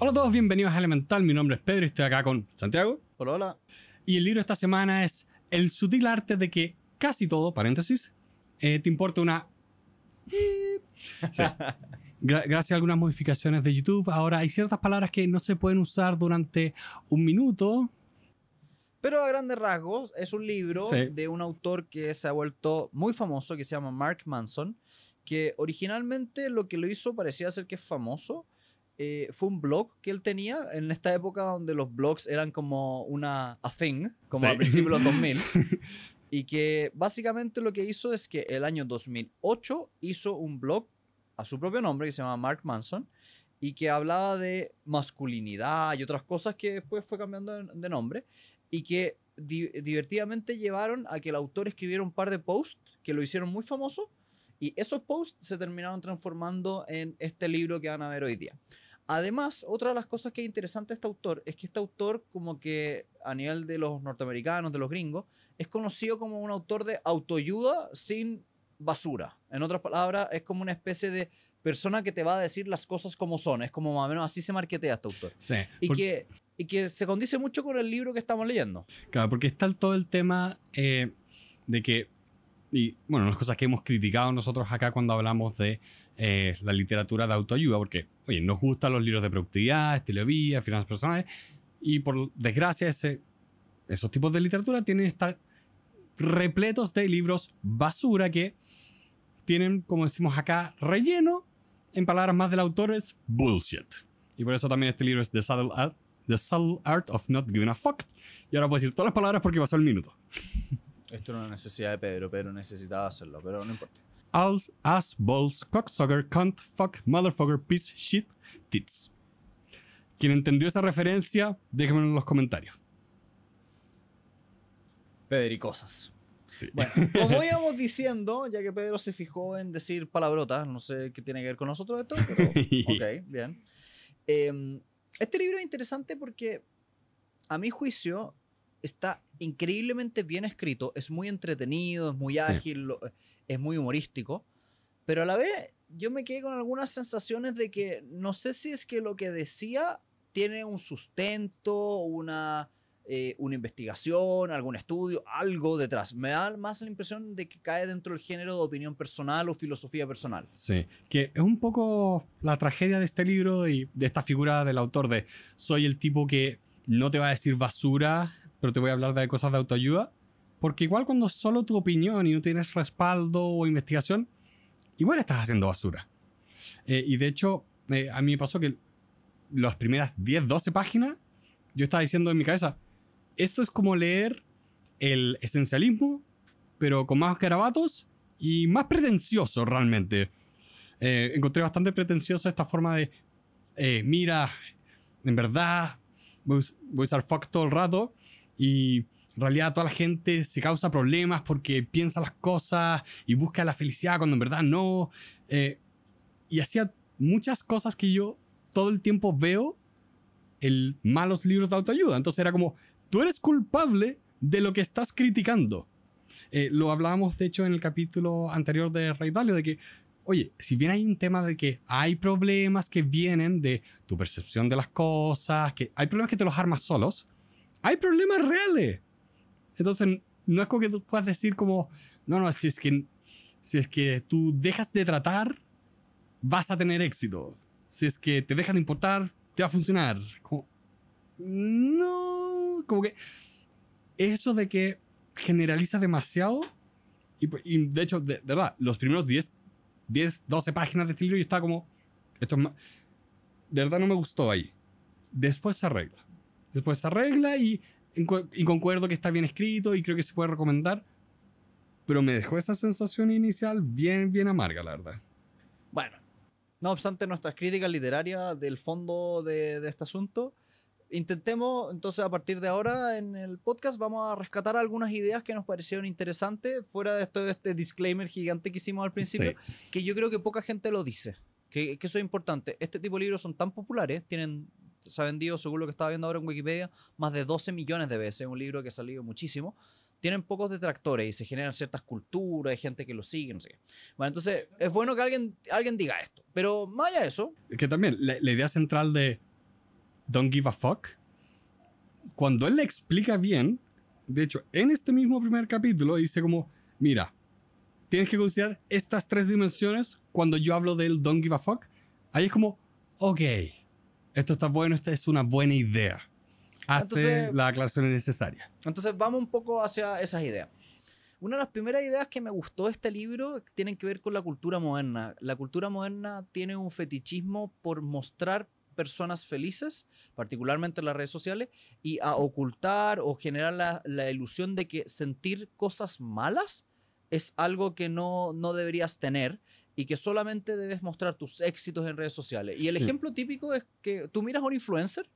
Hola a todos, bienvenidos a Elemental. Mi nombre es Pedro y estoy acá con Santiago. Hola, hola. Y el libro esta semana es El sutil arte de que casi todo, paréntesis, eh, te importa una. gracias a algunas modificaciones de YouTube, ahora hay ciertas palabras que no se pueden usar durante un minuto. Pero a grandes rasgos, es un libro de un autor que se ha vuelto muy famoso, que se llama Mark Manson, que originalmente lo que lo hizo parecía ser que es famoso eh, fue un blog que él tenía en esta época donde los blogs eran como una thing, como a al principio de los 2000. y que básicamente lo que hizo es que el año 2008 hizo un blog a su propio nombre que se llama Mark Manson y que hablaba de masculinidad y otras cosas que después fue cambiando de nombre y que divertidamente llevaron a que el autor escribiera un par de posts que lo hicieron muy famoso y esos posts se terminaron transformando en este libro que van a ver hoy día. Además, otra de las cosas que es interesante de este autor es que este autor, como que a nivel de los norteamericanos, de los gringos, es conocido como un autor de autoayuda sin basura. En otras palabras, es como una especie de persona que te va a decir las cosas como son. Es como más o menos así se marquetea este autor. Sí. Y, que, y que se condice mucho con el libro que estamos leyendo. Claro, porque está todo el tema eh, de que, y bueno, las cosas que hemos criticado nosotros acá cuando hablamos de la literatura de autoayuda, porque, oye, nos gustan los libros de productividad, estilo de finanzas personales, y por desgracia ese, esos tipos de literatura tienen que estar repletos de libros basura que tienen, como decimos acá, relleno, en palabras más del autor, es bullshit. Y por eso también este libro es The Subtle Art, The Subtle Art of Not Giving a Fuck. Y ahora puedo decir todas las palabras porque pasó el minuto. Esto era una necesidad de Pedro, pero necesitaba hacerlo, pero no importa all ass balls, cocksucker, cunt, fuck, motherfucker, piece, shit, tits. Quien entendió esa referencia, déjenmelo en los comentarios. Pedricosas. cosas Bueno, como íbamos diciendo, ya que Pedro se fijó en decir palabrotas, no sé qué tiene que ver con nosotros esto, pero ok, bien. Em, este libro es interesante porque, a mi juicio, está increíblemente bien escrito, es muy entretenido, es muy ágil, eh, es muy humorístico, pero a la vez yo me quedé con algunas sensaciones de que no sé si es que lo que decía tiene un sustento, una, eh, una investigación, algún estudio, algo detrás. Me da más la impresión de que cae dentro del género de opinión personal o filosofía personal. Sí, que es un poco la tragedia de este libro y de esta figura del autor de soy el tipo que no te va a decir basura, pero te voy a hablar de cosas de autoayuda, porque igual cuando solo tu opinión y no tienes respaldo o investigación, igual estás haciendo basura. Eh, y de hecho, eh, a mí me pasó que las primeras 10, 12 páginas, yo estaba diciendo en mi cabeza, esto es como leer el esencialismo, pero con más garabatos y más pretencioso realmente. Eh, encontré bastante pretenciosa esta forma de, mira, en verdad, voy, a usar fuck todo rato y en realidad toda la gente se causa problemas porque piensa las cosas y busca la felicidad cuando en verdad no. Eh, y hacía muchas cosas que yo todo el tiempo veo en malos libros de autoayuda. Entonces era como, tú eres culpable de lo que estás criticando. Eh, lo hablábamos de hecho en el capítulo anterior de Rey Dalio, de que, oye, si bien hay un tema de que hay problemas que vienen de tu percepción de las cosas, que hay problemas que te los armas solos, hay problemas reales. Entonces, no es como que tú puedas decir como, no, no, si es que, si es que tú dejas de tratar, vas a tener éxito. Si es que te dejan de importar, te va a funcionar. no, como que eso de que generaliza demasiado. Y, pues, de hecho, de, verdad, los primeros 10, 12 páginas de este libro y está como, esto De verdad no me gustó ahí. Después se arregla después se arregla y, y concuerdo que está bien escrito y creo que se puede recomendar. Pero me dejó esa sensación inicial bien, bien amarga, la verdad. Bueno, no obstante nuestras críticas literarias del fondo de, este asunto, intentemos, entonces a partir de ahora en el podcast vamos a rescatar algunas ideas que nos parecieron interesantes, fuera de todo este disclaimer gigante que hicimos al principio, que yo creo que poca gente lo dice, que, que, eso es importante. Este tipo de libros son tan populares, tienen se ha vendido, según lo que estaba viendo ahora en Wikipedia, más de 12 millones de veces. un libro que ha salido muchísimo. Tienen pocos detractores y se generan ciertas culturas, hay gente que lo sigue, no sé Bueno, entonces es bueno que alguien, alguien diga esto. Pero más allá de eso. Que también la, idea central de Don't Give a Fuck, cuando él le explica bien, de hecho, en este mismo primer capítulo dice como, mira, tienes que considerar estas tres dimensiones cuando yo hablo del Don't Give a Fuck. Ahí es como, ok esto está bueno, esta es una buena idea. Hace entonces, las aclaraciones necesarias. Entonces vamos un poco hacia esas ideas. Una de las primeras ideas que me gustó de este libro tienen que ver con la cultura moderna. La cultura moderna tiene un fetichismo por mostrar personas felices, particularmente en las redes sociales, y a ocultar o generar la, ilusión de que sentir cosas malas es algo que no, no deberías tener y que solamente debes mostrar tus éxitos en redes sociales. Y el ejemplo típico es que tú miras a un influencer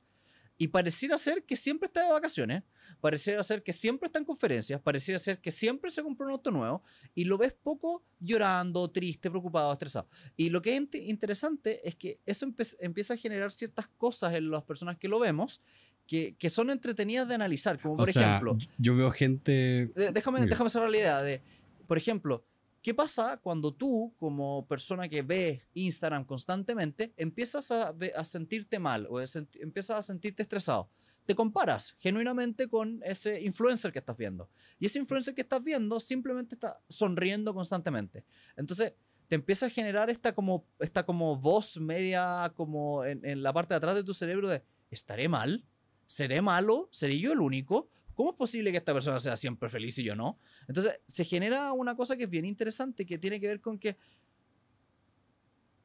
y pareciera ser que siempre está de vacaciones, pareciera ser que siempre está en conferencias, pareciera ser que siempre se compró un auto nuevo y lo ves poco llorando, triste, preocupado, estresado. Y lo que es interesante es que eso empieza a generar ciertas cosas en las personas que lo vemos que, que, son entretenidas de analizar, como por sea, ejemplo... Yo veo gente... Déjame, déjame cerrar la idea de, por ejemplo, ¿Qué pasa cuando tú, como persona que ve Instagram constantemente, empiezas a, sentirte mal o empiezas a sentirte estresado? Te comparas genuinamente con ese influencer que estás viendo. Y ese influencer que estás viendo simplemente está sonriendo constantemente. Entonces, te empieza a generar esta como, esta como voz media como en, en la parte de atrás de tu cerebro de, ¿estaré mal? ¿Seré malo? ¿Seré yo el único? ¿Cómo es posible que esta persona sea siempre feliz y yo no? Entonces se genera una cosa que es bien interesante, que tiene que ver con que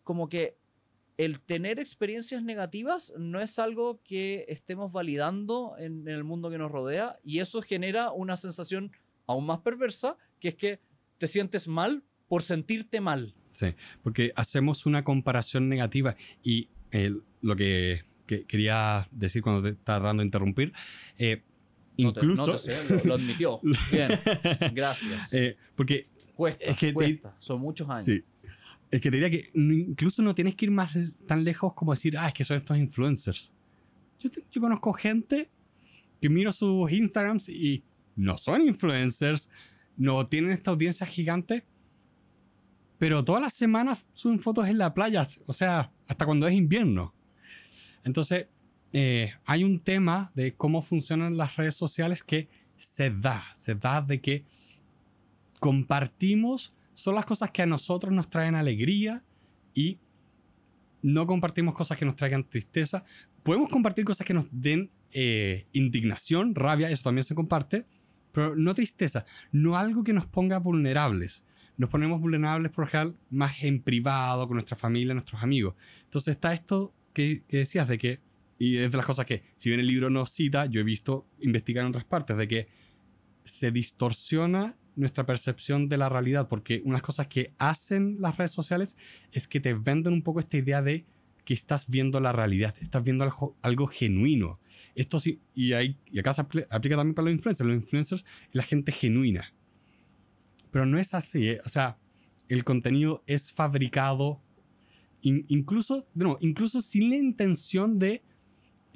como que el tener experiencias negativas no es algo que estemos validando en, el mundo que nos rodea y eso genera una sensación aún más perversa, que es que te sientes mal por sentirte mal. Sí, porque hacemos una comparación negativa y eh, lo que, quería decir cuando te estaba dando interrumpir, eh, Incluso. No lo, admitió. Bien, gracias. Eh, porque. Cuesta, que son muchos años. Sí. Es que te diría que incluso no tienes que ir más tan lejos como decir, ah, es que son estos influencers. Yo, yo conozco gente que miro sus Instagrams y no son influencers, no tienen esta audiencia gigante, pero todas las semanas suben fotos en la playa, o sea, hasta cuando es invierno. Entonces, eh, hay un tema de cómo funcionan las redes sociales que se da, se da de que compartimos, son las cosas que a nosotros nos traen alegría y no compartimos cosas que nos traigan tristeza. Podemos compartir cosas que nos den eh, indignación, rabia, eso también se comparte, pero no tristeza, no algo que nos ponga vulnerables. Nos ponemos vulnerables, por ejemplo, más en privado, con nuestra familia, nuestros amigos. Entonces está esto que decías de que y es de las cosas que, si bien el libro no cita, yo he visto investigar en otras partes, de que se distorsiona nuestra percepción de la realidad, porque unas cosas que hacen las redes sociales es que te venden un poco esta idea de que estás viendo la realidad, estás viendo algo, algo genuino. Esto sí, y, hay, y acá se aplica también para los influencers. Los influencers es la gente genuina. Pero no es así, ¿eh? o sea, el contenido es fabricado, incluso, no, incluso sin la intención de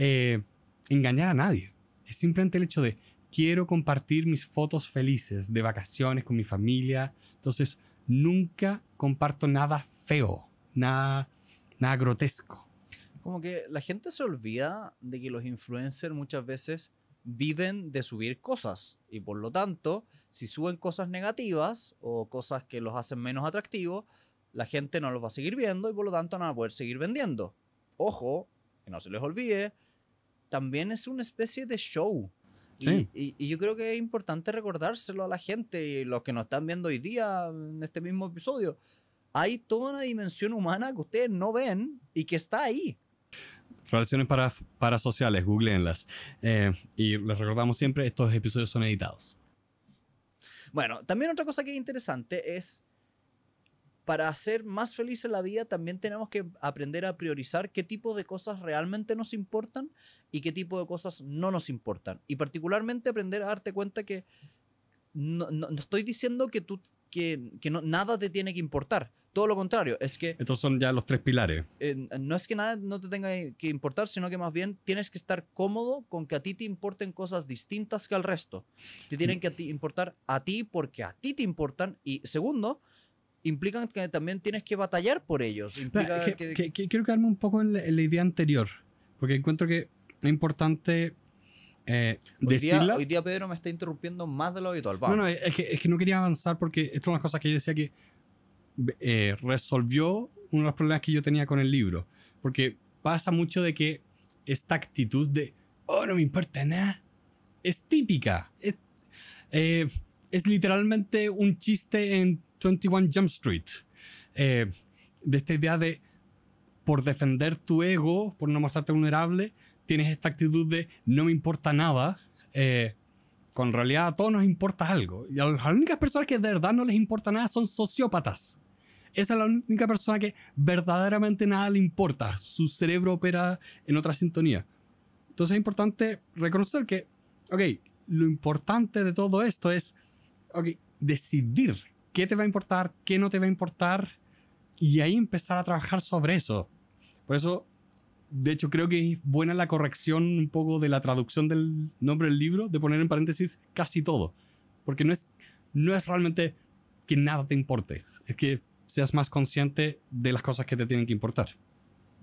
eh, engañar a nadie. Es simplemente el hecho de quiero compartir mis fotos felices de vacaciones con mi familia. Entonces, nunca comparto nada feo, nada, nada grotesco. Como que la gente se olvida de que los influencers muchas veces viven de subir cosas y por lo tanto, si suben cosas negativas o cosas que los hacen menos atractivos, la gente no los va a seguir viendo y por lo tanto no va a poder seguir vendiendo. Ojo, que no se les olvide también es una especie de show. Y, yo creo que es importante recordárselo a la gente y los que nos están viendo hoy día en este mismo episodio. Hay toda una dimensión humana que ustedes no ven y que está ahí. Relaciones para, parasociales, googleenlas. Eh, y les recordamos siempre, estos episodios son editados. Bueno, también otra cosa que es interesante es para ser más feliz en la vida también tenemos que aprender a priorizar qué tipo de cosas realmente nos importan y qué tipo de cosas no nos importan. Y particularmente aprender a darte cuenta que no, no, estoy diciendo que tú que, nada te tiene que importar. Todo lo contrario, es que... Estos son ya los tres pilares. no es que nada no te tenga que importar, sino que más bien tienes que estar cómodo con que a ti te importen cosas distintas que al resto. Te tienen mm. que importar a ti porque a ti te importan. Y segundo, implican que también tienes que batallar por ellos. que, quiero quedarme un poco en la, idea anterior, porque encuentro que es importante eh, hoy, día, Pedro me está interrumpiendo más de lo habitual. No, es que, es que no quería avanzar porque esto es una de las cosas que yo decía que eh, resolvió uno de los problemas que yo tenía con el libro, porque pasa mucho de que esta actitud de, oh, no me importa nada, es típica. Es, eh, es literalmente un chiste en 21 Jump Street. Eh, de esta idea de, por defender tu ego, por no mostrarte vulnerable, tienes esta actitud de no me importa nada, eh, con realidad a todos nos importa algo. Y a las únicas personas que de verdad no les importa nada son sociópatas. Esa es la única persona que verdaderamente nada le importa. Su cerebro opera en otra sintonía. Entonces es importante reconocer que, ok, lo importante de todo esto es, ok, decidir qué te va a importar, qué no te va a importar, y ahí empezar a trabajar sobre eso. Por eso, de hecho, creo que es buena la corrección un poco de la traducción del nombre del libro, de poner en paréntesis casi todo, porque no es, no es realmente que nada te importe, es que seas más consciente de las cosas que te tienen que importar.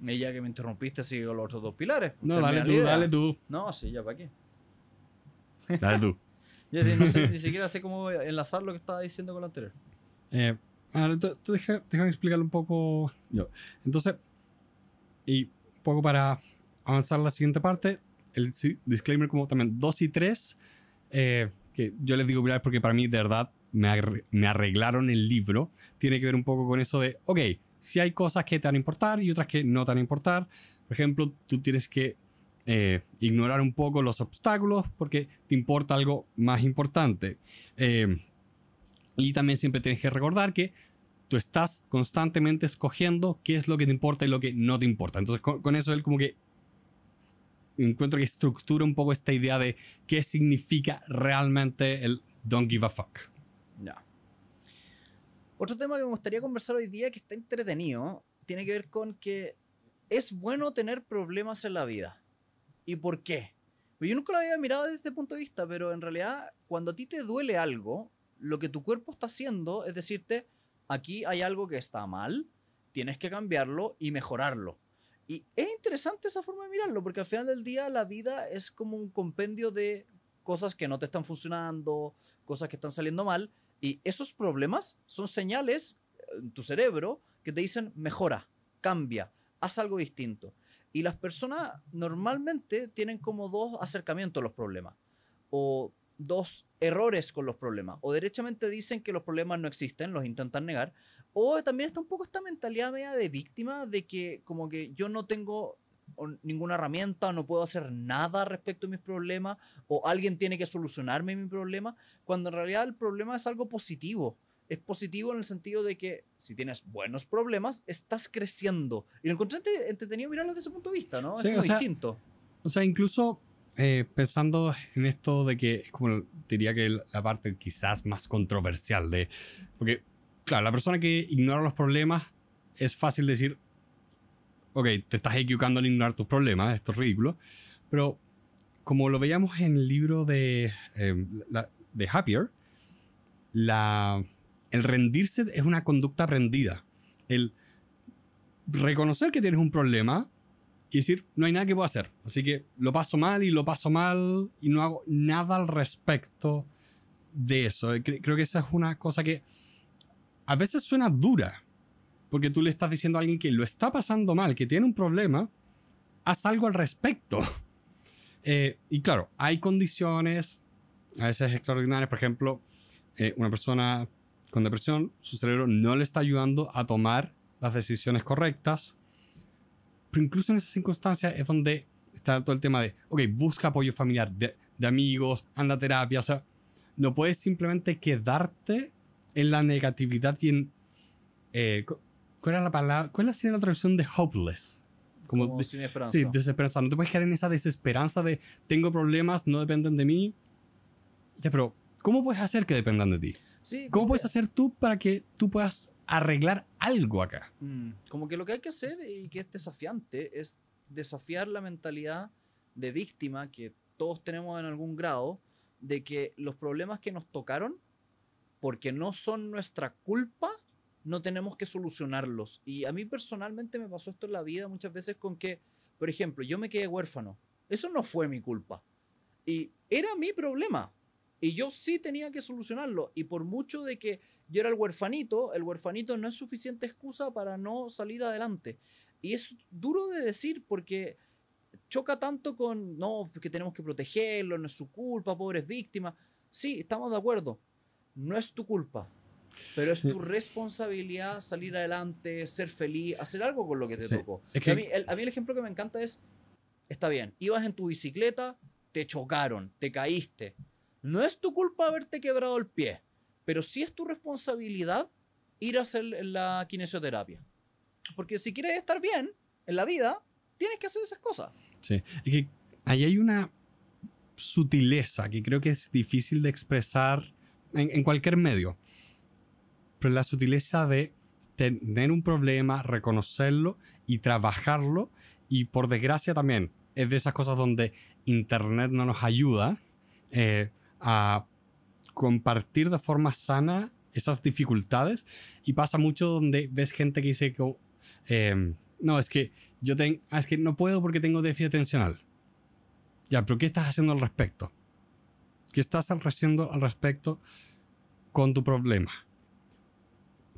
Y ya que me interrumpiste, sigo los otros dos pilares. No, dale tú, dale tú. No, sí, ya para aquí. Dale tú. Y ni siquiera sé cómo enlazar lo que estaba diciendo con lo anterior. Eh, ahora, déjame, déjame explicarlo un poco yo. Entonces, y un poco para avanzar a la siguiente parte, el disclaimer como también 2 y 3, eh, que yo les digo mirar porque para mí de verdad me arreglaron el libro, tiene que ver un poco con eso de, ok, si hay cosas que te van a importar y otras que no te van a importar, por ejemplo, tú tienes que eh, ignorar un poco los obstáculos porque te importa algo más importante. Eh, y también siempre tienes que recordar que tú estás constantemente escogiendo qué es lo que te importa y lo que no te importa. Entonces con, eso él como que encuentro que estructura un poco esta idea de qué significa realmente el don't give a fuck. Ya. Otro tema que me gustaría conversar hoy día que está entretenido tiene que ver con que es bueno tener problemas en la vida y por qué. Yo nunca lo había mirado desde este punto de vista, pero en realidad cuando a ti te duele algo, lo que tu cuerpo está haciendo es decirte, aquí hay algo que está mal, tienes que cambiarlo y mejorarlo. Y es interesante esa forma de mirarlo, porque al final del día la vida es como un compendio de cosas que no te están funcionando, cosas que están saliendo mal, y esos problemas son señales en tu cerebro que te dicen mejora, cambia, haz algo distinto. Y las personas normalmente tienen como dos acercamientos a los problemas, o dos errores con los problemas, o derechamente dicen que los problemas no existen, los intentan negar, o también está un poco esta mentalidad media de víctima, de que como que yo no tengo ninguna herramienta, no puedo hacer nada respecto a mis problemas, o alguien tiene que solucionarme mi problema, cuando en realidad el problema es algo positivo es positivo en el sentido de que si tienes buenos problemas, estás creciendo. Y lo encontré entretenido mirarlo desde ese punto de vista, ¿no? es distinto. O sea, incluso eh, pensando en esto de que es como diría que la parte quizás más controversial de. Porque, claro, la persona que ignora los problemas es fácil decir, ok, te estás equivocando al ignorar tus problemas, esto es ridículo. Pero como lo veíamos en el libro de, em, de Happier, la el rendirse es una conducta aprendida. El reconocer que tienes un problema y decir, no hay nada que pueda hacer. Así que lo paso mal y lo paso mal y no hago nada al respecto de eso. Eh, creo que esa es una cosa que a veces suena dura, porque tú le estás diciendo a alguien que lo está pasando mal, que tiene un problema, haz algo al respecto. Eh, y claro, hay condiciones a veces extraordinarias, por ejemplo, eh, una persona con depresión, su cerebro no le está ayudando a tomar las decisiones correctas. Pero incluso en esas circunstancias es donde está todo el tema de, ok, busca apoyo familiar, de, amigos, anda a terapia. O sea, no puedes simplemente quedarte en la negatividad y en... Eh, ¿Cuál era la palabra? ¿Cuál es la traducción de hopeless? Como, Sí, desesperanza. No te puedes quedar en esa desesperanza de tengo problemas, no dependen de mí. Ya, pero ¿cómo puedes hacer que dependan de ti? ¿Cómo puedes hacer tú para que tú puedas arreglar algo acá? Mm, como que lo que hay que hacer y que es desafiante es desafiar la mentalidad de víctima que todos tenemos en algún grado de que los problemas que nos tocaron, porque no son nuestra culpa, no tenemos que solucionarlos. Y a mí personalmente me pasó esto en la vida muchas veces con que, por ejemplo, yo me quedé huérfano. Eso no fue mi culpa. Y era mi problema. Y yo sí tenía que solucionarlo. Y por mucho de que yo era el huerfanito, el huerfanito no es suficiente excusa para no salir adelante. Y es duro de decir porque choca tanto con, no, que tenemos que protegerlo, no es su culpa, pobres víctimas. Sí, estamos de acuerdo. No es tu culpa, pero es tu responsabilidad salir adelante, ser feliz, hacer algo con lo que te tocó. a, mí, el, ejemplo que me encanta es, está bien, ibas en tu bicicleta, te chocaron, te caíste, no es tu culpa haberte quebrado el pie, pero sí es tu responsabilidad ir a hacer la kinesioterapia. Porque si quieres estar bien en la vida, tienes que hacer esas cosas. Sí, que ahí hay una sutileza que creo que es difícil de expresar en, cualquier medio. Pero la sutileza de tener un problema, reconocerlo y trabajarlo. Y por desgracia también es de esas cosas donde Internet no nos ayuda. Eh, a compartir de forma sana esas dificultades y pasa mucho donde ves gente que dice que em, no es que yo tengo ah, es que no puedo porque tengo déficit atencional ya pero qué estás haciendo al respecto qué estás haciendo al respecto con tu problema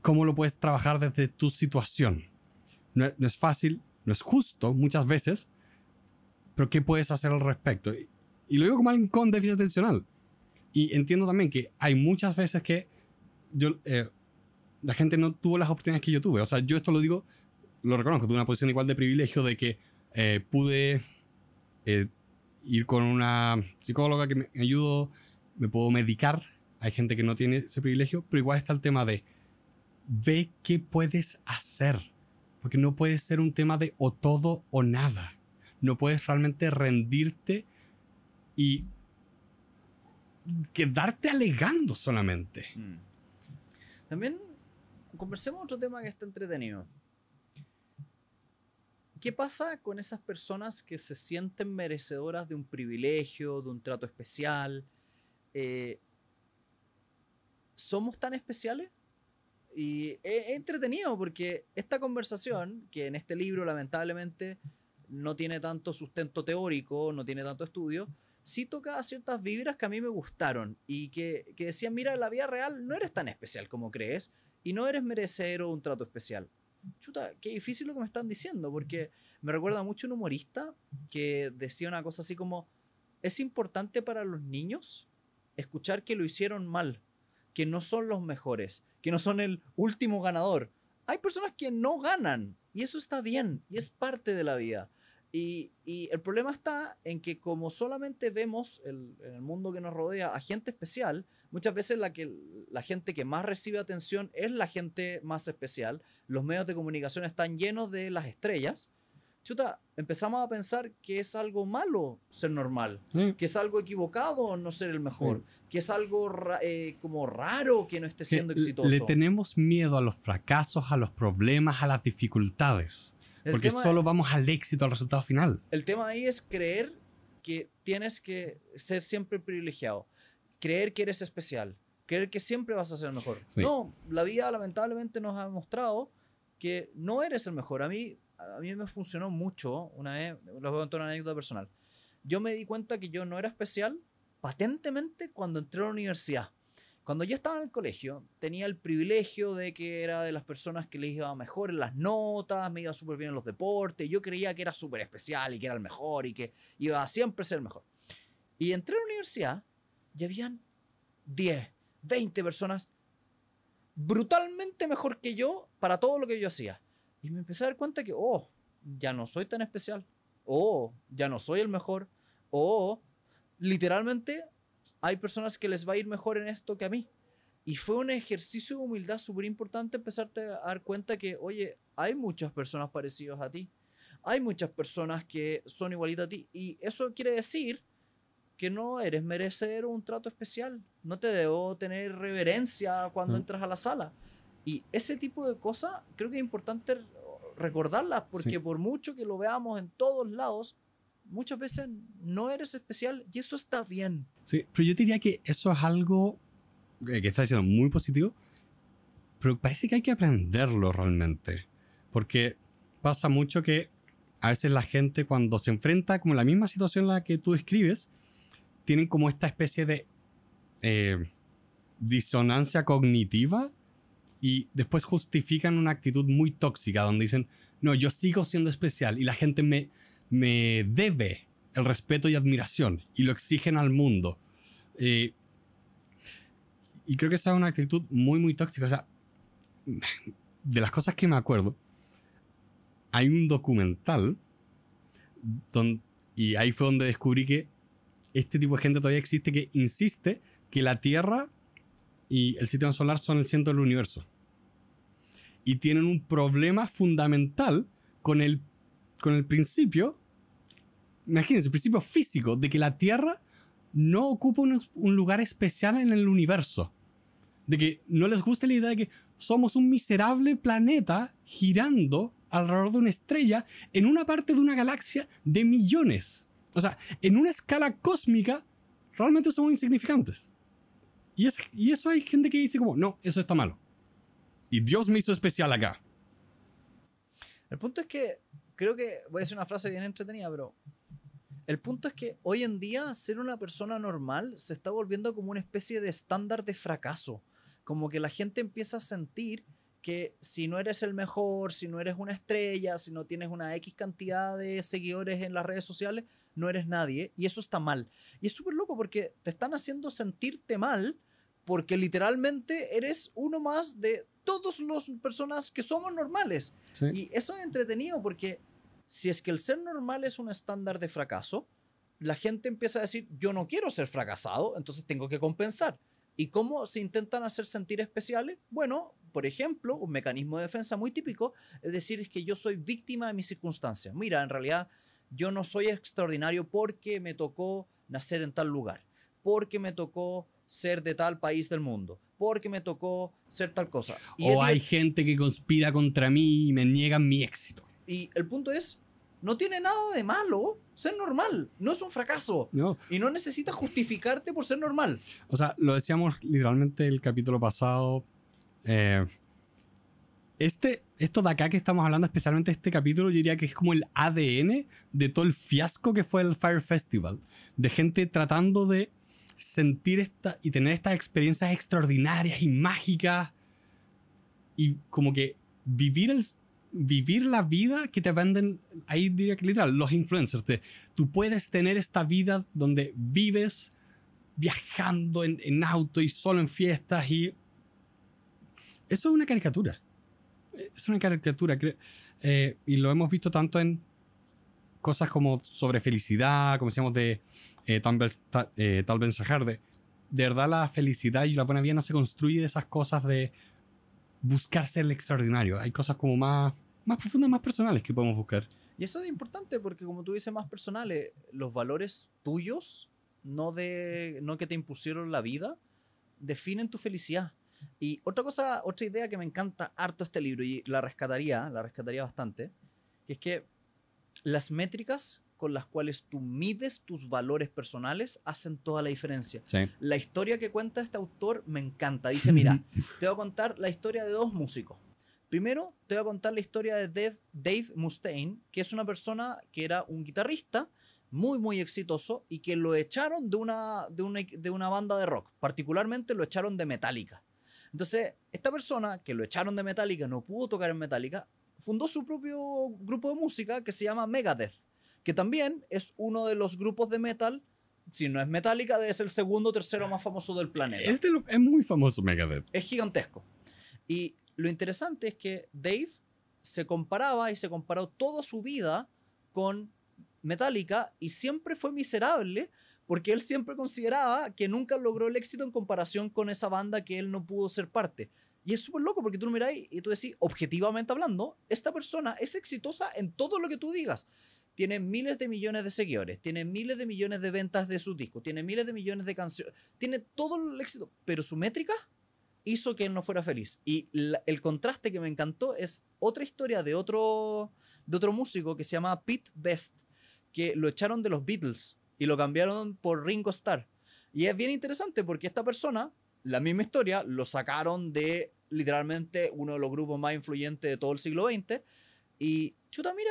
cómo lo puedes trabajar desde tu situación no, es fácil no es justo muchas veces pero qué puedes hacer al respecto y, y lo digo como alguien con déficit atencional y entiendo también que hay muchas veces que yo, eh, la gente no tuvo las oportunidades que yo tuve. O sea, yo esto lo digo, lo reconozco, tuve una posición igual de privilegio de que eh, pude eh, ir con una psicóloga que me ayudó, me puedo medicar. Hay gente que no tiene ese privilegio, pero igual está el tema de ve qué puedes hacer. Porque no puede ser un tema de o todo o nada. No puedes realmente rendirte y quedarte alegando solamente. Mm. También conversemos otro tema que está entretenido. ¿Qué pasa con esas personas que se sienten merecedoras de un privilegio, de un trato especial? Eh, ¿Somos tan especiales? Y es entretenido porque esta conversación, que en este libro lamentablemente no tiene tanto sustento teórico, no tiene tanto estudio, sí tocaba ciertas vibras que a mí me gustaron y que, que decían, mira, la vida real no eres tan especial como crees y no eres merecedor de un trato especial. Chuta, qué difícil lo que me están diciendo, porque me recuerda mucho un humorista que decía una cosa así como, es importante para los niños escuchar que lo hicieron mal, que no son los mejores, que no son el último ganador. Hay personas que no ganan y eso está bien y es parte de la vida. Y, el problema está en que como solamente vemos el, en el mundo que nos rodea a gente especial, muchas veces la, gente que más recibe atención es la gente más especial. Los medios de comunicación están llenos de las estrellas. Chuta, empezamos a pensar que es algo malo ser normal, que es algo equivocado no ser el mejor, que es algo eh, como raro que no esté siendo exitoso. Le tenemos miedo a los fracasos, a los problemas, a las dificultades porque solo vamos al éxito, al resultado final. El tema ahí es creer que tienes que ser siempre privilegiado, creer que eres especial, creer que siempre vas a ser el mejor. No, la vida lamentablemente nos ha demostrado que no eres el mejor. A mí, a mí me funcionó mucho una vez, les voy a contar una anécdota personal. Yo me di cuenta que yo no era especial patentemente cuando entré a la universidad. Cuando yo estaba en el colegio, tenía el privilegio de que era de las personas que les iba mejor en las notas, me iba súper bien en los deportes, yo creía que era súper especial y que era el mejor y que iba a siempre ser el mejor. Y entré a la universidad y habían 10, 20 personas brutalmente mejor que yo para todo lo que yo hacía. Y me empecé a dar cuenta que, oh, ya no soy tan especial. Oh, ya no soy el mejor. Oh, literalmente hay personas que les va a ir mejor en esto que a mí. Y fue un ejercicio de humildad súper importante empezarte a dar cuenta que, oye, hay muchas personas parecidas a ti. Hay muchas personas que son igualitas a ti. Y eso quiere decir que no eres merecer un trato especial. No te debo tener reverencia cuando mm. entras a la sala. Y ese tipo de cosas creo que es importante recordarlas porque por mucho que lo veamos en todos lados, muchas veces no eres especial y eso está bien. Sí, pero yo diría que eso es algo eh, que está diciendo muy positivo, pero parece que hay que aprenderlo realmente, porque pasa mucho que a veces la gente cuando se enfrenta como la misma situación en la que tú escribes, tienen como esta especie de eh, disonancia cognitiva y después justifican una actitud muy tóxica donde dicen, no, yo sigo siendo especial y la gente me, me debe el respeto y admiración y lo exigen al mundo. Eh, y creo que esa es una actitud muy, muy tóxica. O sea, de las cosas que me acuerdo, hay un documental y ahí fue donde descubrí que este tipo de gente todavía existe que insiste que la Tierra y el sistema solar son el centro del universo. Y tienen un problema fundamental con el, con el principio imagínense, el principio físico de que la Tierra no ocupa un, lugar especial en el universo. De que no les gusta la idea de que somos un miserable planeta girando alrededor de una estrella en una parte de una galaxia de millones. O sea, en una escala cósmica, realmente somos insignificantes. Y, es, y eso hay gente que dice como, no, eso está malo. Y Dios me hizo especial acá. El punto es que creo que voy a decir una frase bien entretenida, pero el punto es que hoy en día ser una persona normal se está volviendo como una especie de estándar de fracaso. Como que la gente empieza a sentir que si no eres el mejor, si no eres una estrella, si no tienes una X cantidad de seguidores en las redes sociales, no eres nadie. Y eso está mal. Y es súper loco porque te están haciendo sentirte mal porque literalmente eres uno más de todos los personas que somos normales. Y eso es entretenido porque si es que el ser normal es un estándar de fracaso, la gente empieza a decir, yo no quiero ser fracasado, entonces tengo que compensar. ¿Y cómo se intentan hacer sentir especiales? Bueno, por ejemplo, un mecanismo de defensa muy típico es decir, es que yo soy víctima de mis circunstancias. Mira, en realidad yo no soy extraordinario porque me tocó nacer en tal lugar, porque me tocó ser de tal país del mundo, porque me tocó ser tal cosa. o hay gente que conspira contra mí y me niega mi éxito. Y el punto es, no tiene nada de malo ser normal. No es un fracaso. Y no necesitas justificarte por ser normal. O sea, lo decíamos literalmente el capítulo pasado. Eh, este, esto de acá que estamos hablando, especialmente este capítulo, yo diría que es como el ADN de todo el fiasco que fue el Fire Festival. De gente tratando de sentir esta y tener estas experiencias extraordinarias y mágicas. Y como que vivir el vivir la vida que te venden, ahí diría que literal, los influencers. tú puedes tener esta vida donde vives viajando en, auto y solo en fiestas y... Eso es una caricatura. Es una caricatura. Eh, y lo hemos visto tanto en cosas como sobre felicidad, como decíamos de eh, eh, Tal vez de, de verdad la felicidad y la buena vida no se construye de esas cosas de buscar ser el extraordinario. Hay cosas como más, más profundas, más personales que podemos buscar. Y eso es importante porque, como tú dices, más personales, los valores tuyos, no, de, no que te impusieron la vida, definen tu felicidad. Y otra cosa, otra idea que me encanta harto este libro y la rescataría, la rescataría bastante, que es que las métricas con las cuales tú mides tus valores personales hacen toda la diferencia. La historia que cuenta este autor me encanta. Dice, mira, te voy a contar la historia de dos músicos. Primero, te voy a contar la historia de Dave, Dave Mustaine, que es una persona que era un guitarrista muy, muy exitoso y que lo echaron de una, de una, de una banda de rock. Particularmente lo echaron de Metallica. Entonces, esta persona que lo echaron de Metallica, no pudo tocar en Metallica, fundó su propio grupo de música que se llama Megadeth que también es uno de los grupos de metal. Si no es Metallica, es el segundo o tercero más famoso del planeta. Este es muy famoso Megadeth. Es gigantesco. Y lo interesante es que Dave se comparaba y se comparó toda su vida con Metallica y siempre fue miserable porque él siempre consideraba que nunca logró el éxito en comparación con esa banda que él no pudo ser parte. Y es súper loco porque tú lo ahí y tú decís, objetivamente hablando, esta persona es exitosa en todo lo que tú digas tiene miles de millones de seguidores, tiene miles de millones de ventas de sus discos, tiene miles de millones de canciones, tiene todo el éxito, pero su métrica hizo que él no fuera feliz. Y el contraste que me encantó es otra historia de otro, de otro músico que se llama Pete Best, que lo echaron de los Beatles y lo cambiaron por Ringo Starr. Y es bien interesante porque esta persona, la misma historia, lo sacaron de literalmente uno de los grupos más influyentes de todo el siglo XX. Y chuta, mira,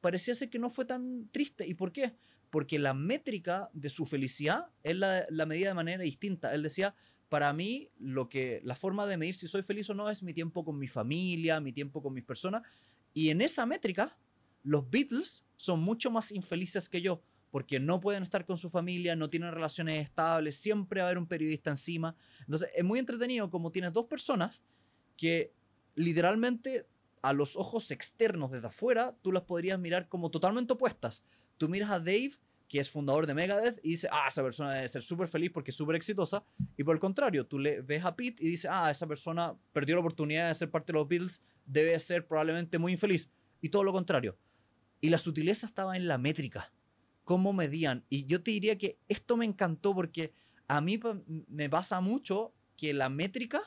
parecía ser que no fue tan triste. ¿Y por qué? Porque la métrica de su felicidad es la, la de manera distinta. Él decía, para mí, lo que, la forma de medir si soy feliz o no es mi tiempo con mi familia, mi tiempo con mis personas. Y en esa métrica, los Beatles son mucho más infelices que yo, porque no pueden estar con su familia, no tienen relaciones estables, siempre va a haber un periodista encima. Entonces, es muy entretenido como tienes dos personas que literalmente a los ojos externos desde afuera, tú las podrías mirar como totalmente opuestas. Tú miras a Dave, que es fundador de Megadeth, y dice, ah, esa persona debe ser súper feliz porque es súper exitosa. Y por el contrario, tú le ves a Pete y dices, ah, esa persona perdió la oportunidad de ser parte de los Beatles, debe ser probablemente muy infeliz. Y todo lo contrario. Y la sutileza estaba en la métrica. Cómo medían. Y yo te diría que esto me encantó porque a mí me pasa mucho que la métrica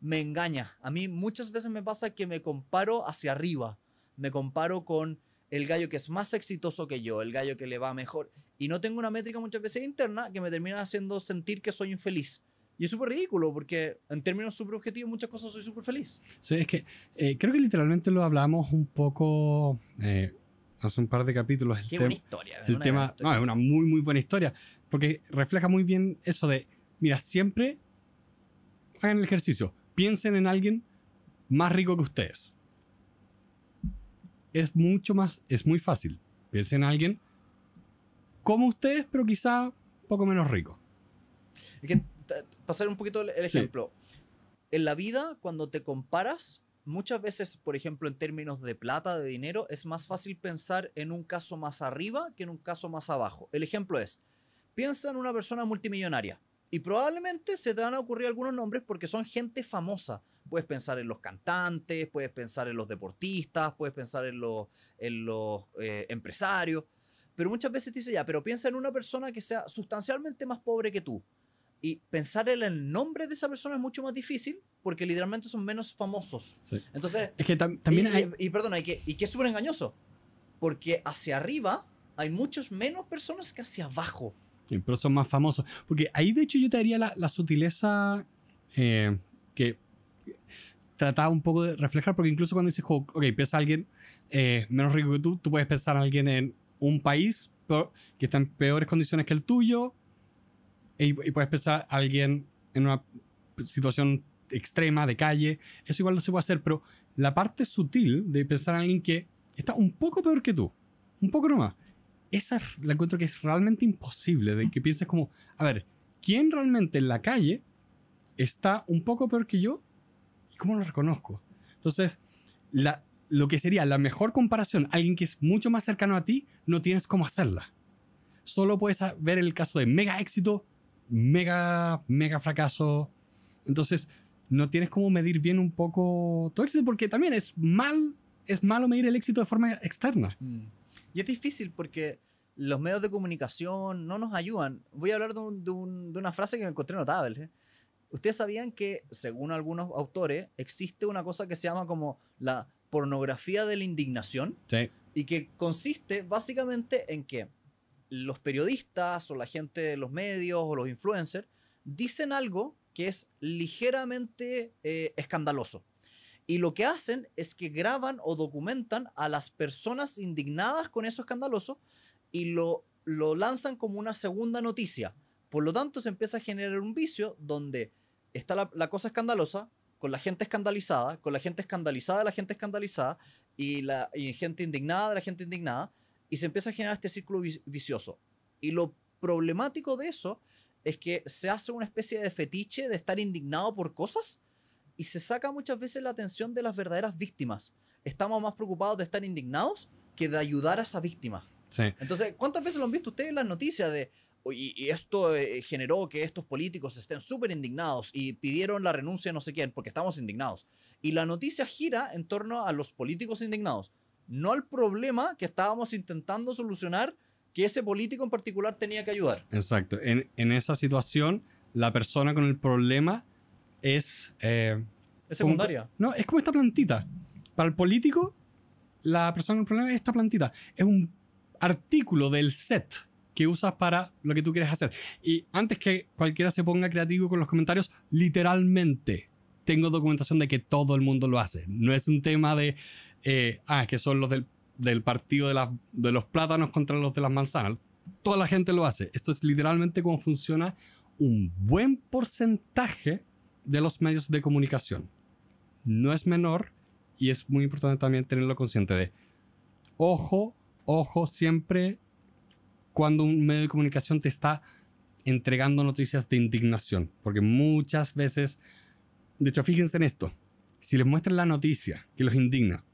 me engaña. A mí muchas veces me pasa que me comparo hacia arriba, me comparo con el gallo que es más exitoso que yo, el gallo que le va mejor. Y no tengo una métrica muchas veces interna que me termina haciendo sentir que soy infeliz. Y es súper ridículo porque en términos súper objetivos muchas cosas soy súper feliz. Sí, es que eh, creo que literalmente lo hablamos un poco eh, hace un par de capítulos. Qué buena historia. El tema, es una muy, muy buena historia porque refleja muy bien eso de, mira, siempre hagan el ejercicio piensen en alguien más rico que ustedes. Es mucho más, es muy fácil. Piensen en alguien como ustedes, pero quizá poco menos rico. que pasar un poquito el ejemplo. En la vida, cuando te comparas, muchas veces, por ejemplo, en términos de plata, de dinero, es más fácil pensar en un caso más arriba que en un caso más abajo. El ejemplo es, piensa en una persona multimillonaria. Y probablemente se te van a ocurrir algunos nombres porque son gente famosa. Puedes pensar en los cantantes, puedes pensar en los deportistas, puedes pensar en los, eh, empresarios. Pero muchas veces te dice ya, pero piensa en una persona que sea sustancialmente más pobre que tú. Y pensar en el nombre de esa persona es mucho más difícil porque literalmente son menos famosos. Entonces, es que también y, hay... y, que, es súper engañoso. Porque hacia arriba hay muchos menos personas que hacia abajo. Pero son más famosos. Porque ahí, de hecho, yo te daría la, sutileza eh, que trataba un poco de reflejar, porque incluso cuando dices, ok, piensa alguien eh, menos rico que tú, tú puedes pensar a alguien en un país que está en peores condiciones que el tuyo, y, puedes pensar a alguien en una situación extrema, de calle, eso igual no se puede hacer, pero la parte sutil de pensar a alguien que está un poco peor que tú, un poco nomás, esa la encuentro que es realmente imposible, de que pienses como, a ver, ¿quién realmente en la calle está un poco peor que yo? ¿Y cómo lo reconozco? Entonces, la, lo que sería la mejor comparación, alguien que es mucho más cercano a ti, no tienes cómo hacerla. Solo puedes ver el caso de mega éxito, mega, mega fracaso. Entonces, no tienes cómo medir bien un poco tu éxito, porque también es mal, es malo medir el éxito de forma externa. Mm. Y es difícil porque los medios de comunicación no nos ayudan. Voy a hablar de, de, una frase que me encontré notable. ¿eh? Ustedes sabían que, según algunos autores, existe una cosa que se llama como la pornografía de la indignación. Sí. Y que consiste básicamente en que los periodistas o la gente de los medios o los influencers dicen algo que es ligeramente eh, escandaloso. Y lo que hacen es que graban o documentan a las personas indignadas con eso escandaloso y lo, lo lanzan como una segunda noticia. Por lo tanto, se empieza a generar un vicio donde está la, cosa escandalosa, con la gente escandalizada, con la gente escandalizada, la gente escandalizada, y la gente indignada, de la gente indignada, y se empieza a generar este círculo vicioso. Y lo problemático de eso es que se hace una especie de fetiche de estar indignado por cosas y se saca muchas veces la atención de las verdaderas víctimas. Estamos más preocupados de estar indignados que de ayudar a esa víctima. Entonces, ¿cuántas veces lo han visto ustedes en las noticias de, y, esto eh, eh, generó que estos políticos estén súper indignados y pidieron la renuncia no sé quién, porque estamos indignados? Y la noticia gira en torno a los políticos indignados, no al problema que estábamos intentando solucionar que ese político en particular tenía que ayudar. Exacto. En, en esa situación, la persona con el problema es... Eh, secundaria? no, es como esta plantita. Para el político, la persona con el problema es esta plantita. Es un artículo del set que usas para lo que tú quieres hacer. Y antes que cualquiera se ponga creativo con los comentarios, literalmente tengo documentación de que todo el mundo lo hace. No es un tema de, eh, ah, que son los del, partido de, de los plátanos contra los de las manzanas. Toda la gente lo hace. Esto es literalmente cómo funciona un buen porcentaje de los medios de comunicación. No es menor y es muy importante también tenerlo consciente de, ojo, ojo siempre cuando un medio de comunicación te está entregando noticias de indignación, porque muchas veces, de hecho, fíjense en esto, si les muestran la noticia que los indigna,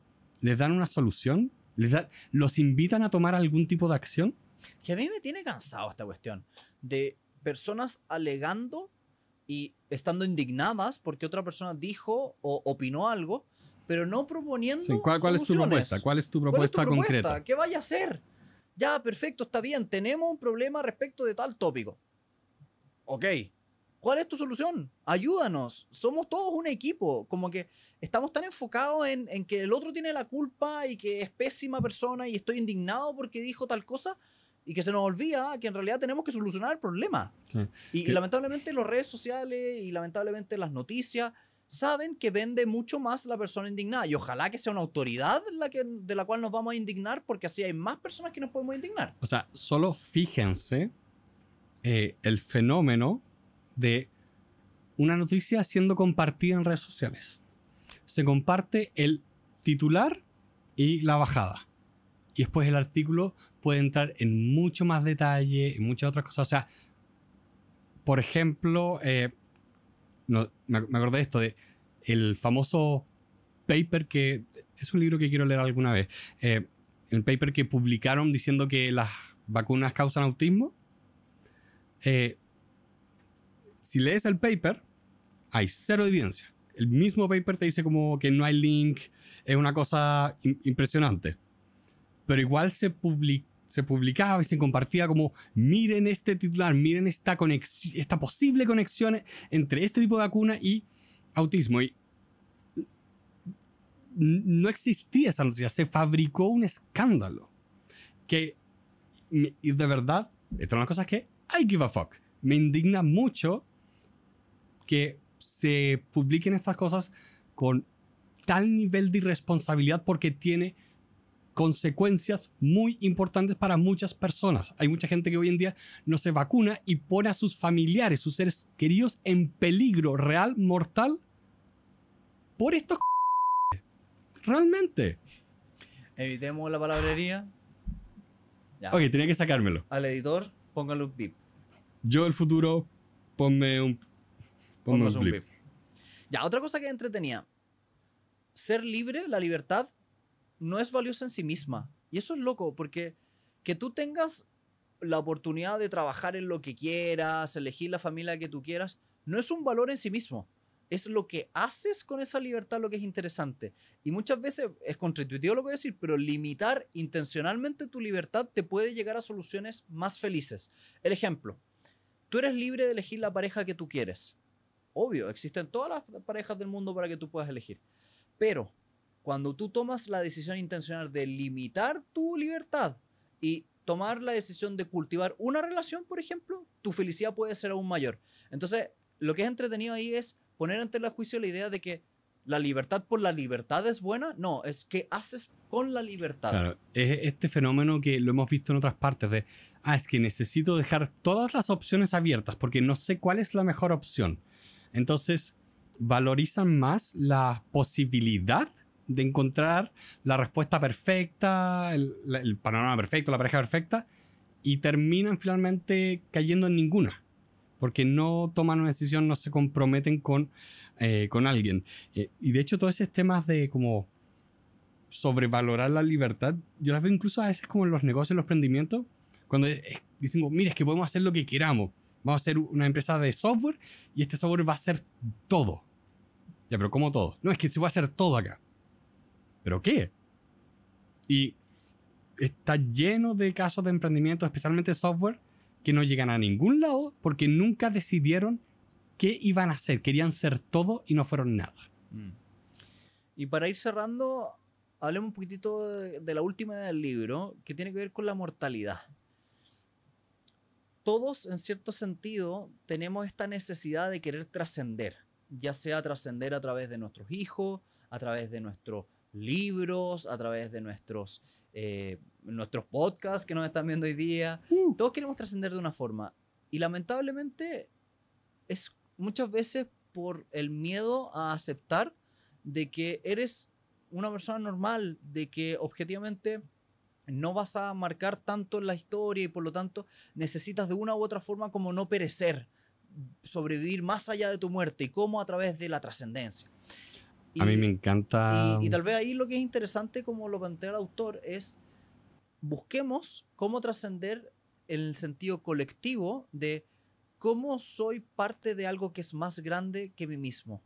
les dan una solución, les los invitan a tomar algún tipo de acción. Que a mí me tiene cansado esta cuestión de personas alegando y estando indignadas porque otra persona dijo o opinó algo, pero no proponiendo. ¿cuál, Es tu propuesta? ¿Cuál es tu propuesta, ¿Cuál es tu propuesta concreta? ¿Qué vaya a hacer? Ya, perfecto, está bien, tenemos un problema respecto de tal tópico. Ok, ¿cuál es tu solución? Ayúdanos, somos todos un equipo, como que estamos tan enfocados en, en que el otro tiene la culpa y que es pésima persona y estoy indignado porque dijo tal cosa, y que se nos olvida que en realidad tenemos que solucionar el problema. Y, lamentablemente las redes sociales y lamentablemente las noticias saben que vende mucho más la persona indignada y ojalá que sea una autoridad la que, de la cual nos vamos a indignar porque así hay más personas que nos podemos indignar. O sea, solo fíjense eh, el fenómeno de una noticia siendo compartida en redes sociales. Se comparte el titular y la bajada. Y después el artículo puede entrar en mucho más detalle, en muchas otras cosas. O sea, por ejemplo, eh, me, acordé de esto, de el famoso paper que es un libro que quiero leer alguna vez. Eh, el paper que publicaron diciendo que las vacunas causan autismo. Eh, si lees el paper, hay cero evidencia. El mismo paper te dice como que no hay link, es una cosa impresionante. Pero igual se publicó se publicaba y se compartía como, miren este titular, miren esta, esta posible conexión entre este tipo de vacuna y autismo. Y no existía esa noticia, se fabricó un escándalo. Que, y de verdad, esta es una cosa que I give a fuck. Me indigna mucho que se publiquen estas cosas con tal nivel de irresponsabilidad porque tiene consecuencias muy importantes para muchas personas. Hay mucha gente que hoy en día no se vacuna y pone a sus familiares, sus seres queridos en peligro real, mortal, por estos... Realmente. Evitemos la palabrería. Ok, tenía que sacármelo. Al editor, póngale un bip. Yo el futuro, ponme un... Ponme un, Ya, otra cosa que entretenía. Ser libre, la libertad, no es valiosa en sí misma. Y eso es loco, porque que tú tengas la oportunidad de trabajar en lo que quieras, elegir la familia que tú quieras, no es un valor en sí mismo. Es lo que haces con esa libertad lo que es interesante. Y muchas veces es contraintuitivo lo que voy a decir, pero limitar intencionalmente tu libertad te puede llegar a soluciones más felices. El ejemplo, tú eres libre de elegir la pareja que tú quieres. Obvio, existen todas las parejas del mundo para que tú puedas elegir. Pero cuando tú tomas la decisión intencional de limitar tu libertad y tomar la decisión de cultivar una relación, por ejemplo, tu felicidad puede ser aún mayor. Entonces, lo que es entretenido ahí es poner ante el juicio la idea de que la libertad por la libertad es buena. No, es que haces con la libertad. Claro, es este fenómeno que lo hemos visto en otras partes de, ah, es que necesito dejar todas las opciones abiertas porque no sé cuál es la mejor opción. Entonces, valorizan más la posibilidad de encontrar la respuesta perfecta, el, panorama perfecto, la pareja perfecta, y terminan finalmente cayendo en ninguna, porque no toman una decisión, no se comprometen con, eh, con alguien. Eh, y de hecho, todos esos temas de como sobrevalorar la libertad, yo las veo incluso a veces como en los negocios, en los emprendimientos, cuando dicen, mira, es que podemos hacer lo que queramos, vamos a ser una empresa de software y este software va a ser todo. Ya, pero ¿cómo todo? No, es que se va a hacer todo acá. ¿pero qué? Y está lleno de casos de emprendimiento, especialmente software, que no llegan a ningún lado porque nunca decidieron qué iban a hacer. Querían ser todo y no fueron nada. Mm. Y para ir cerrando, hablemos un poquitito de, de la última del libro, que tiene que ver con la mortalidad. Todos, en cierto sentido, tenemos esta necesidad de querer trascender, ya sea trascender a través de nuestros hijos, a través de nuestro libros, a través de nuestros, eh, nuestros podcasts que nos están viendo hoy día. Uh. Todos queremos trascender de una forma. Y lamentablemente es muchas veces por el miedo a aceptar de que eres una persona normal, de que objetivamente no vas a marcar tanto en la historia y por lo tanto necesitas de una u otra forma como no perecer, sobrevivir más allá de tu muerte y cómo a través de la trascendencia a mí me encanta. Y, tal vez ahí lo que es interesante, como lo plantea el autor, es busquemos cómo trascender el sentido colectivo de cómo soy parte de algo que es más grande que mí mismo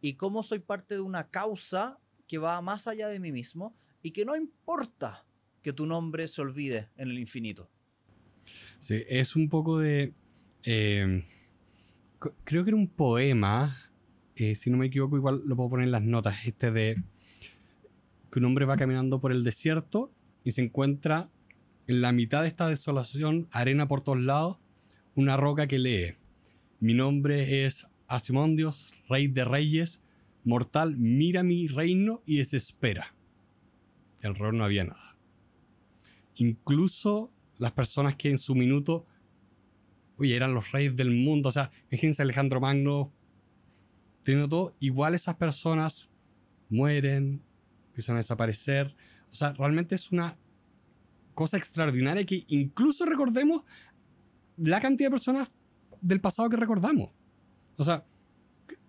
y cómo soy parte de una causa que va más allá de mí mismo y que no importa que tu nombre se olvide en el infinito. Sí, es un poco de... Em, creo que era un poema eh, si no me equivoco, igual lo puedo poner en las notas, este de que un hombre va caminando por el desierto y se encuentra en la mitad de esta desolación, arena por todos lados, una roca que lee, mi nombre es Asimondios, rey de reyes, mortal, mira mi reino y desespera. el alrededor no había nada. Incluso las personas que en su minuto, oye, eran los reyes del mundo, o sea, fíjense Alejandro Magno teniendo todo, igual esas personas mueren, empiezan a desaparecer. O sea, realmente es una cosa extraordinaria que incluso recordemos la cantidad de personas del pasado que recordamos. O sea,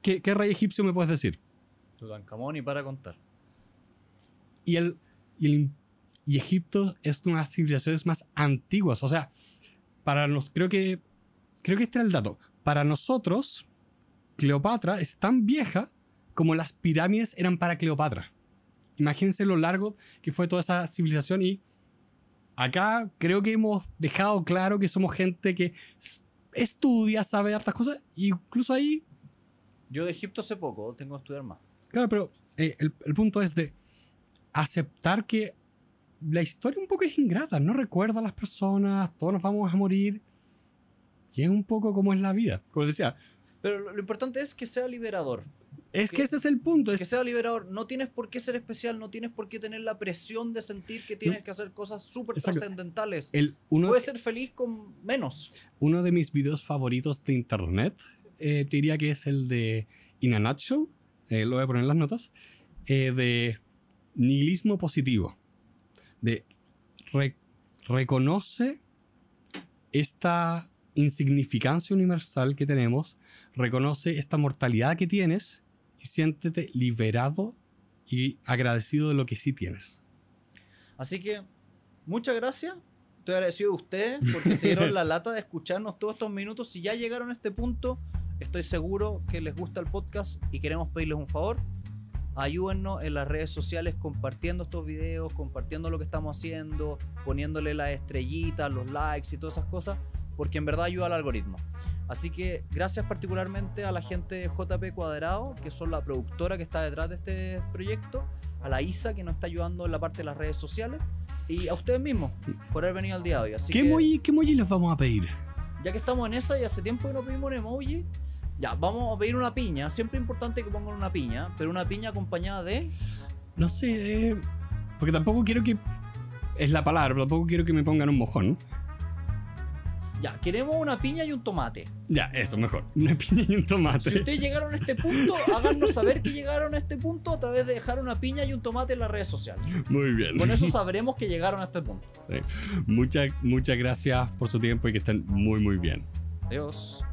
¿qué, rey egipcio me puedes decir? Tutankamón y para contar. Y el, y, Egipto es una de las civilizaciones más antiguas. O sea, para nos creo que, creo que este era el dato. Para nosotros, Cleopatra es tan vieja como las pirámides eran para Cleopatra. Imagínense lo largo que fue toda esa civilización y acá creo que hemos dejado claro que somos gente que estudia, sabe hartas cosas, incluso ahí... Yo de Egipto sé poco, tengo que estudiar más. Claro, pero eh, el, el punto es de aceptar que la historia un poco es ingrata, no recuerda a las personas, todos nos vamos a morir. Y es un poco como es la vida. Como decía, pero lo, importante es que sea liberador. Es que, ese es el punto. Es... Que sea liberador. No tienes por qué ser especial, no tienes por qué tener la presión de sentir que tienes que hacer cosas súper trascendentales. Puedes ser feliz con menos. Uno de mis videos favoritos de internet, eh, te diría que es el de In a eh, lo voy a poner en las notas, eh, de nihilismo positivo. De reconoce esta insignificancia universal que tenemos, reconoce esta mortalidad que tienes y siéntete liberado y agradecido de lo que sí tienes. Así que, muchas gracias. Estoy agradecido de ustedes porque hicieron la lata de escucharnos todos estos minutos. Si ya llegaron a este punto, estoy seguro que les gusta el podcast y queremos pedirles un favor. Ayúdennos en las redes sociales compartiendo estos videos, compartiendo lo que estamos haciendo, poniéndole las estrellitas, los likes y todas esas cosas porque en verdad ayuda al algoritmo. Así que gracias particularmente a la gente de JP Cuadrado, que son la productora que está detrás de este proyecto, a la ISA, que nos está ayudando en la parte de las redes sociales, y a ustedes mismos por haber venido al día de hoy. ¿Qué, que, emoji, ¿Qué emoji les vamos a pedir? Ya que estamos en esa y hace tiempo que no pedimos un emoji, ya, vamos a pedir una piña. Siempre es importante que pongan una piña, pero una piña acompañada de... No sé, eh, porque tampoco quiero que... Es la palabra, pero tampoco quiero que me pongan un mojón. Ya, queremos una piña y un tomate. Ya, eso mejor. Una piña y un tomate. Si ustedes llegaron a este punto, háganos saber que llegaron a este punto a través de dejar una piña y un tomate en las redes sociales. Muy bien. Con eso sabremos que llegaron a este punto. Muchas, muchas gracias por su tiempo y que estén muy, muy bien. Adiós.